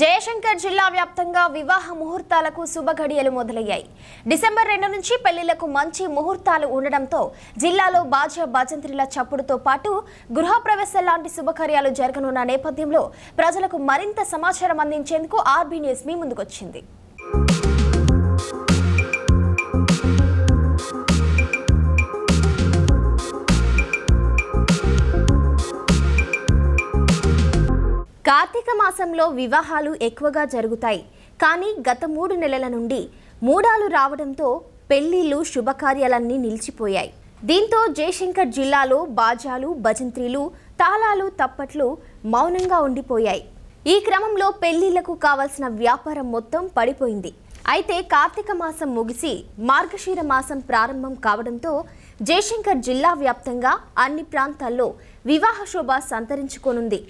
జయశంకర్ జిల్లా వ్యాప్తంగా వివాహ ముహూర్తాలకు శుభఘడియలు మొదలయ్యాయి డిసెంబర్ రెండు నుంచి పెళ్లిళ్లకు మంచి ముహూర్తాలు ఉండడంతో జిల్లాలో బాజా బాజంత్రిల చప్పుడుతో పాటు గృహప్రవేశం లాంటి శుభకార్యాలు జరగనున్న నేపథ్యంలో ప్రజలకు మరింత సమాచారం అందించేందుకు ఆర్బీ న్యూస్ మీ ముందుకొచ్చింది కార్తీక మాసంలో వివాహాలు ఎక్కువగా జరుగుతాయి కానీ గత మూడు నెలల నుండి మూడాలు రావడంతో పెళ్లిళ్ళు శుభకార్యాలన్నీ నిలిచిపోయాయి దీంతో జయశంకర్ జిల్లాలో బాజాలు భజంత్రీలు తాళాలు తప్పట్లు మౌనంగా ఉండిపోయాయి ఈ క్రమంలో పెళ్లిళ్లకు కావలసిన వ్యాపారం మొత్తం పడిపోయింది అయితే కార్తీక మాసం ముగిసి మార్గశీర మాసం ప్రారంభం కావడంతో జయశంకర్ జిల్లా వ్యాప్తంగా అన్ని ప్రాంతాల్లో వివాహ శోభ సంతరించుకోనుంది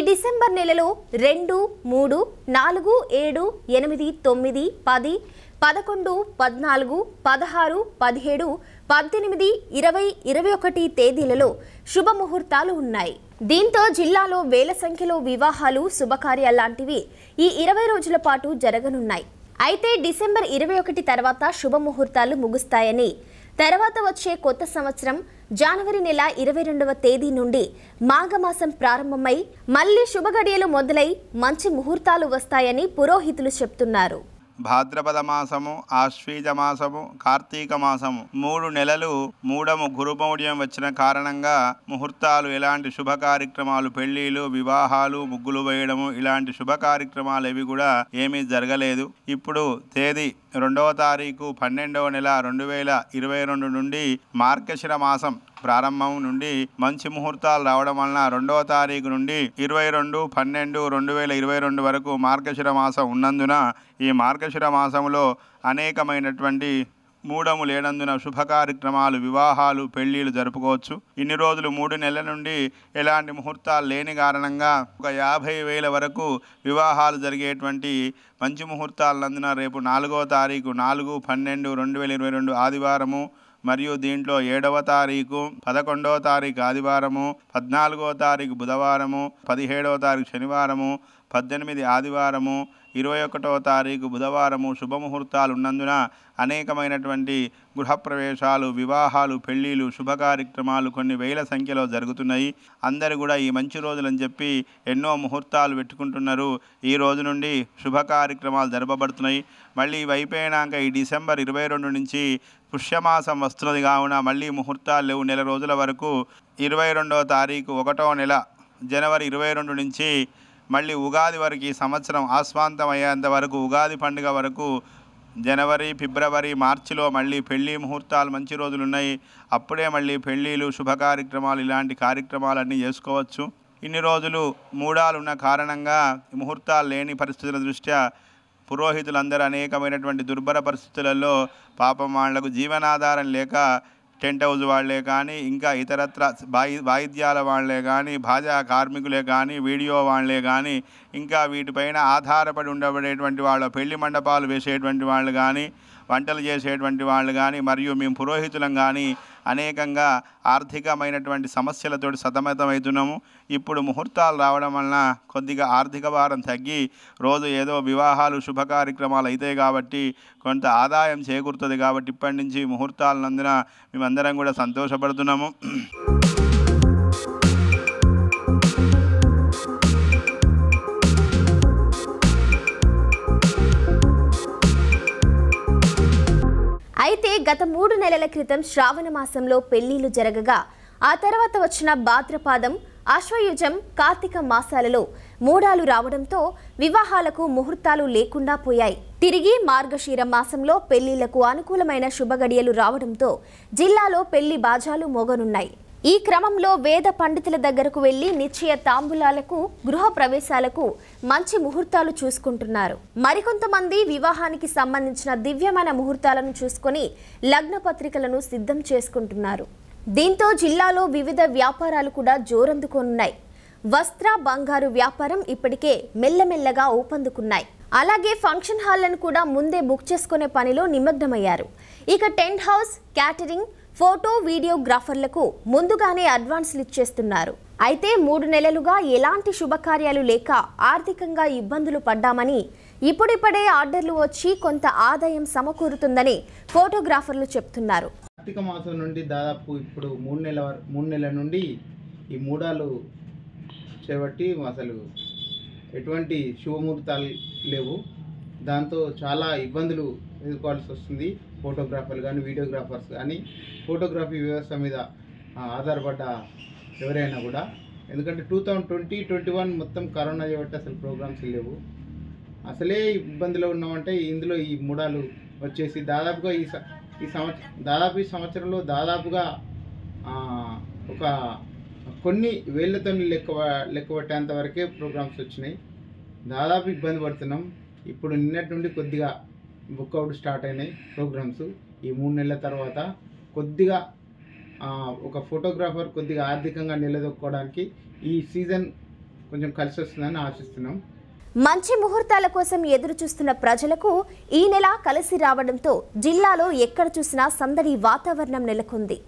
ఈ డిసెంబర్ నెలలో రెండు మూడు నాలుగు ఏడు ఎనిమిది తొమ్మిది పది పదకొండు పద్నాలుగు పదహారు పదిహేడు పద్దెనిమిది ఇరవై ఇరవై ఒకటి తేదీలలో శుభముహూర్తాలు ఉన్నాయి దీంతో జిల్లాలో వేల సంఖ్యలో వివాహాలు శుభకార్యాలు లాంటివి ఈ ఇరవై రోజుల పాటు జరగనున్నాయి అయితే డిసెంబర్ ఇరవై ఒకటి తర్వాత శుభముహూర్తాలు ముగుస్తాయని తర్వాత వచ్చే కొత్త సంవత్సరం జనవరి నెల ఇరవై రెండవ తేదీ నుండి మాఘమాసం ప్రారంభమై మళ్లీ శుభగడియలు మొదలై మంచి ముహూర్తాలు వస్తాయని పురోహితులు చెప్తున్నారు భాద్రపద మాసము ఆశ్వీజ మాసము కార్తీక మాసము మూడు నెలలు మూడము గురుమౌఢ్యం వచ్చిన కారణంగా ముహూర్తాలు ఎలాంటి శుభ కార్యక్రమాలు పెళ్లిలు వివాహాలు ముగ్గులు వేయడము ఇలాంటి శుభ కార్యక్రమాలు ఇవి కూడా ఏమీ జరగలేదు ఇప్పుడు తేదీ రెండవ తారీఖు పన్నెండవ నెల రెండు వేల ఇరవై రెండు నుండి మార్గశిర మాసం ప్రారంభం నుండి మంచి ముహూర్తాలు రావడం వలన రెండవ తారీఖు నుండి ఇరవై రెండు పన్నెండు రెండు వేల ఇరవై రెండు వరకు మార్గశిర మాసం ఉన్నందున ఈ మార్గశిర మాసంలో అనేకమైనటువంటి మూడము లేనందున శుభ కార్యక్రమాలు వివాహాలు పెళ్లిళ్ళు జరుపుకోవచ్చు ఇన్ని రోజులు మూడు నెలల నుండి ఎలాంటి ముహూర్తాలు లేని కారణంగా ఒక యాభై వేల వరకు వివాహాలు జరిగేటువంటి మంచి నందున రేపు నాలుగో తారీఖు నాలుగు పన్నెండు రెండు వేల ఇరవై రెండు ఆదివారము మరియు దీంట్లో ఏడవ తారీఖు పదకొండవ తారీఖు ఆదివారము పద్నాలుగో తారీఖు బుధవారము పదిహేడవ తారీఖు శనివారము పద్దెనిమిది ఆదివారము ఇరవై ఒకటవ తారీఖు బుధవారము శుభముహూర్తాలు ఉన్నందున అనేకమైనటువంటి గృహప్రవేశాలు వివాహాలు పెళ్ళిళ్ళు శుభ కార్యక్రమాలు కొన్ని వేల సంఖ్యలో జరుగుతున్నాయి అందరు కూడా ఈ మంచి రోజులని చెప్పి ఎన్నో ముహూర్తాలు పెట్టుకుంటున్నారు ఈ రోజు నుండి శుభ కార్యక్రమాలు జరపబడుతున్నాయి మళ్ళీ ఇవి అయిపోయినాక ఈ డిసెంబర్ ఇరవై రెండు నుంచి పుష్యమాసం వస్తున్నది కావున మళ్ళీ ముహూర్తాలు లేవు నెల రోజుల వరకు ఇరవై రెండవ తారీఖు ఒకటో నెల జనవరి ఇరవై రెండు నుంచి మళ్ళీ ఉగాది వరకు ఈ సంవత్సరం ఆస్వాంతం అయ్యేంత వరకు ఉగాది పండుగ వరకు జనవరి ఫిబ్రవరి మార్చిలో మళ్ళీ పెళ్లి ముహూర్తాలు మంచి రోజులు ఉన్నాయి అప్పుడే మళ్ళీ పెళ్ళిళ్ళు శుభ కార్యక్రమాలు ఇలాంటి కార్యక్రమాలన్నీ చేసుకోవచ్చు ఇన్ని రోజులు మూడాలున్న కారణంగా ముహూర్తాలు లేని పరిస్థితుల దృష్ట్యా పురోహితులందరూ అనేకమైనటువంటి దుర్భర పరిస్థితులలో పాపం వాళ్లకు జీవనాధారం లేక టెంట్ హౌస్ వాళ్లే కానీ ఇంకా ఇతరత్ర వాయి వాయిద్యాల వాళ్లే కానీ భాజా కార్మికులే కానీ వీడియో వాళ్లే కానీ ఇంకా వీటిపైన ఆధారపడి ఉండబడేటువంటి వాళ్ళ పెళ్లి మండపాలు వేసేటువంటి వాళ్ళు కానీ వంటలు చేసేటువంటి వాళ్ళు కానీ మరియు మేము పురోహితులం కానీ అనేకంగా ఆర్థికమైనటువంటి సమస్యలతో సతమతమవుతున్నాము ఇప్పుడు ముహూర్తాలు రావడం వలన కొద్దిగా ఆర్థిక భారం తగ్గి రోజు ఏదో వివాహాలు శుభ కార్యక్రమాలు అవుతాయి కాబట్టి కొంత ఆదాయం చేకూరుతుంది కాబట్టి ఇప్పటి నుంచి ముహూర్తాలనందున మేమందరం కూడా సంతోషపడుతున్నాము అయితే గత మూడు నెలల క్రితం శ్రావణ మాసంలో పెళ్లిళ్లు జరగగా ఆ తర్వాత వచ్చిన భాద్రపాదం ఆశ్వయుజం కార్తీక మాసాలలో మూడాలు రావడంతో వివాహాలకు ముహూర్తాలు లేకుండా పోయాయి తిరిగి మార్గశీర మాసంలో పెళ్లిళ్లకు అనుకూలమైన శుభగడియలు రావడంతో జిల్లాలో పెళ్లి బాజాలు మోగనున్నాయి ఈ క్రమంలో వేద పండితుల దగ్గరకు వెళ్లి నిశ్చయ తాంబులాలకు గృహ ప్రవేశాలకు మంచి ముహూర్తాలు చూసుకుంటున్నారు మరికొంతమంది వివాహానికి సంబంధించిన దివ్యమైన ముహూర్తాలను చూసుకొని లగ్న పత్రికలను సిద్ధం చేసుకుంటున్నారు దీంతో జిల్లాలో వివిధ వ్యాపారాలు కూడా జోరందుకోనున్నాయి వస్త్ర బంగారు వ్యాపారం ఇప్పటికే మెల్లమెల్లగా ఊపందుకున్నాయి అలాగే ఫంక్షన్ హాళ్లను కూడా ముందే బుక్ చేసుకునే పనిలో నిమగ్నమయ్యారు ఇక టెంట్ హౌస్ క్యాటరింగ్ ఫోటో వీడియోగ్రాఫర్లకు ముందుగానే అడ్వాన్స్లు ఇచ్చేస్తున్నారు అయితే మూడు నెలలుగా ఎలాంటి శుభకార్యాలు లేక ఆర్థికంగా ఇబ్బందులు పడ్డామని ఇప్పుడిప్పుడే ఆర్డర్లు వచ్చి కొంత ఆదాయం సమకూరుతుందని ఫోటోగ్రాఫర్లు చెప్తున్నారు కార్తీక మాసం నుండి దాదాపు ఇప్పుడు మూడు నెలల మూడు నెలల నుండి ఈ మూడాలు చేపట్టి అసలు ఎటువంటి శుభముహూర్తాలు లేవు దాంతో చాలా ఇబ్బందులు ఎదుర్కోవాల్సి వస్తుంది ఫోటోగ్రాఫర్లు కానీ వీడియోగ్రాఫర్స్ కానీ ఫోటోగ్రఫీ వ్యవస్థ మీద ఆధారపడ్డ ఎవరైనా కూడా ఎందుకంటే two thousand twenty twenty one మొత్తం కరోనా చేయబట్టి అసలు ప్రోగ్రామ్స్ లేవు అసలే ఇబ్బందిలో ఉన్నామంటే ఇందులో ఈ మూడాలు వచ్చేసి దాదాపుగా ఈ ఈ సంవత్సరం దాదాపు ఈ సంవత్సరంలో దాదాపుగా ఒక కొన్ని వేళ్లతో లెక్క పట్టేంత వరకే ప్రోగ్రామ్స్ వచ్చినాయి దాదాపు ఇబ్బంది పడుతున్నాం ఇప్పుడు నిన్నటి నుండి కొద్దిగా బుక్అవుట్ స్టార్ట్ అయినాయి ప్రోగ్రామ్స్ ఈ మూడు నెలల తర్వాత కొద్దిగా ఒక ఫోటోగ్రాఫర్ కొద్దిగా ఆర్థికంగా నిలదొక్కోవడానికి ఈ సీజన్ కొంచెం కలిసి వస్తుందని ఆశిస్తున్నాం మంచి ముహూర్తాల కోసం ఎదురు చూస్తున్న ప్రజలకు ఈ నెల కలిసి రావడంతో జిల్లాలో ఎక్కడ చూసినా సందడి వాతావరణం నెలకొంది